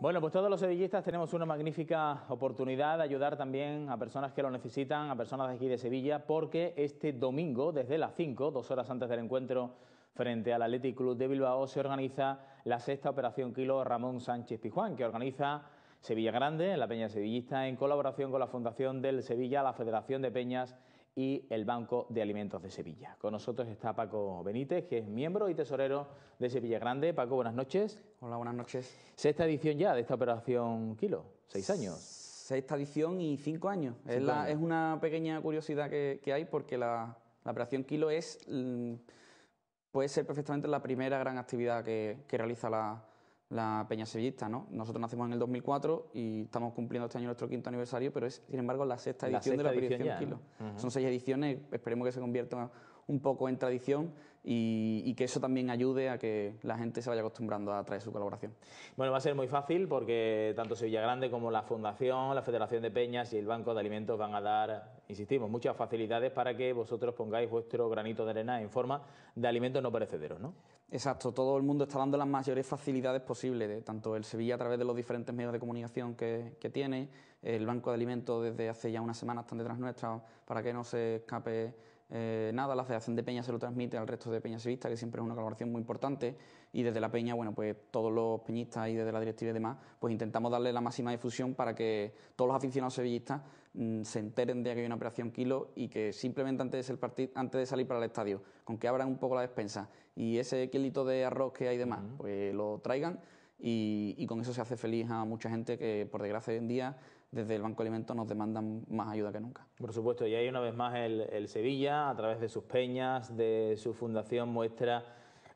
Bueno, pues todos los sevillistas tenemos una magnífica oportunidad de ayudar también a personas que lo necesitan, a personas de aquí de Sevilla, porque este domingo, desde las 5, dos horas antes del encuentro frente al Athletic Club de Bilbao, se organiza la sexta Operación Kilo Ramón Sánchez Pijuán, que organiza Sevilla Grande, la Peña Sevillista, en colaboración con la Fundación del Sevilla, la Federación de Peñas y el Banco de Alimentos de Sevilla. Con nosotros está Paco Benítez, que es miembro y tesorero de Sevilla Grande. Paco, buenas noches. Hola, buenas noches. Sexta edición ya de esta operación Kilo, seis años. Sexta edición y cinco años. es, una pequeña curiosidad que, hay porque la, operación Kilo es, mm, puede ser perfectamente la primera gran actividad que realiza la la Peña Sevillista, ¿no? Nosotros nacimos en el 2004 y estamos cumpliendo este año nuestro quinto aniversario, pero es, sin embargo, la sexta edición de la edición de Son seis ediciones, esperemos que se conviertan un poco en tradición y, y, que eso también ayude a que la gente se vaya acostumbrando a traer su colaboración. Bueno, va a ser muy fácil porque tanto Sevilla Grande como la Fundación, la Federación de Peñas y el Banco de Alimentos van a dar, insistimos, muchas facilidades para que vosotros pongáis vuestro granito de arena en forma de alimentos no perecederos, ¿no? Exacto, todo el mundo está dando las mayores facilidades posibles, de, tanto el Sevilla a través de los diferentes medios de comunicación que, que, tiene, el Banco de Alimentos desde hace ya unas semanas están detrás nuestra para que no se escape eh, nada, la Federación de Peña se lo transmite al resto de peñas Sevista, que siempre es una colaboración muy importante, y desde la peña, bueno, pues todos los peñistas y desde la directiva y demás, pues intentamos darle la máxima difusión para que todos los aficionados sevillistas mm, se enteren de que hay una operación kilo y que simplemente antes de, antes de salir para el estadio, con que abran un poco la despensa y ese kilito de arroz que hay demás, pues lo traigan y, con eso se hace feliz a mucha gente que, por desgracia, hoy en día desde el Banco de Alimentos nos demandan más ayuda que nunca. Por supuesto, y ahí una vez más el, el Sevilla, a través de sus peñas, de su fundación, muestra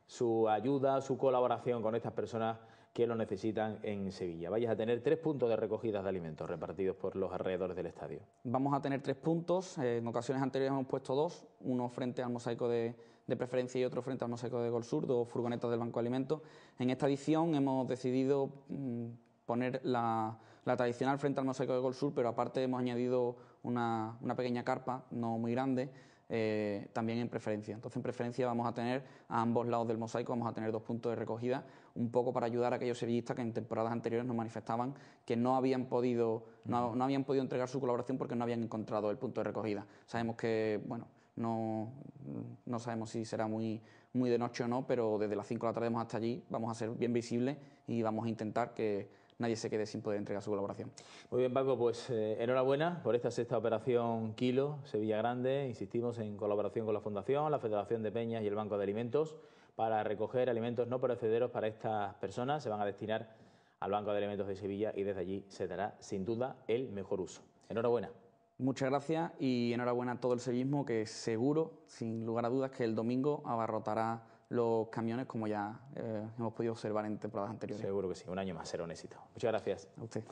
su ayuda, su colaboración con estas personas que lo necesitan en Sevilla. Vayas a tener tres puntos de recogidas de alimentos repartidos por los alrededores del estadio. Vamos a tener tres puntos, eh, en ocasiones anteriores hemos puesto dos, uno frente al mosaico de, preferencia y otro frente al mosaico de Gol Sur, dos furgonetas del Banco Alimentos. En esta edición hemos decidido mm, poner la, tradicional frente al mosaico de Gol Sur, pero aparte hemos añadido una pequeña carpa, no muy grande, eh, también en preferencia. Entonces en preferencia vamos a tener a ambos lados del mosaico, vamos a tener dos puntos de recogida, un poco para ayudar a aquellos sevillistas que en temporadas anteriores nos manifestaban que no habían podido, no, no habían podido entregar su colaboración porque no habían encontrado el punto de recogida. Sabemos que, bueno, no, no, sabemos si será muy, muy de noche o no, pero desde las 5 de la tarde hasta allí, vamos a ser bien visibles y vamos a intentar que nadie se quede sin poder entregar su colaboración. Muy bien, Paco, pues eh, enhorabuena por esta sexta operación Kilo Sevilla Grande. Insistimos en colaboración con la Fundación, la Federación de Peñas y el Banco de Alimentos para recoger alimentos no perecederos para estas personas. Se van a destinar al Banco de Alimentos de Sevilla y desde allí se dará sin duda el mejor uso. Enhorabuena. Muchas gracias y enhorabuena a todo el sevillismo que seguro, sin lugar a dudas, que el domingo abarrotará los camiones como ya eh, hemos podido observar en temporadas anteriores. Seguro que sí, un año más será un éxito. Muchas gracias. A usted.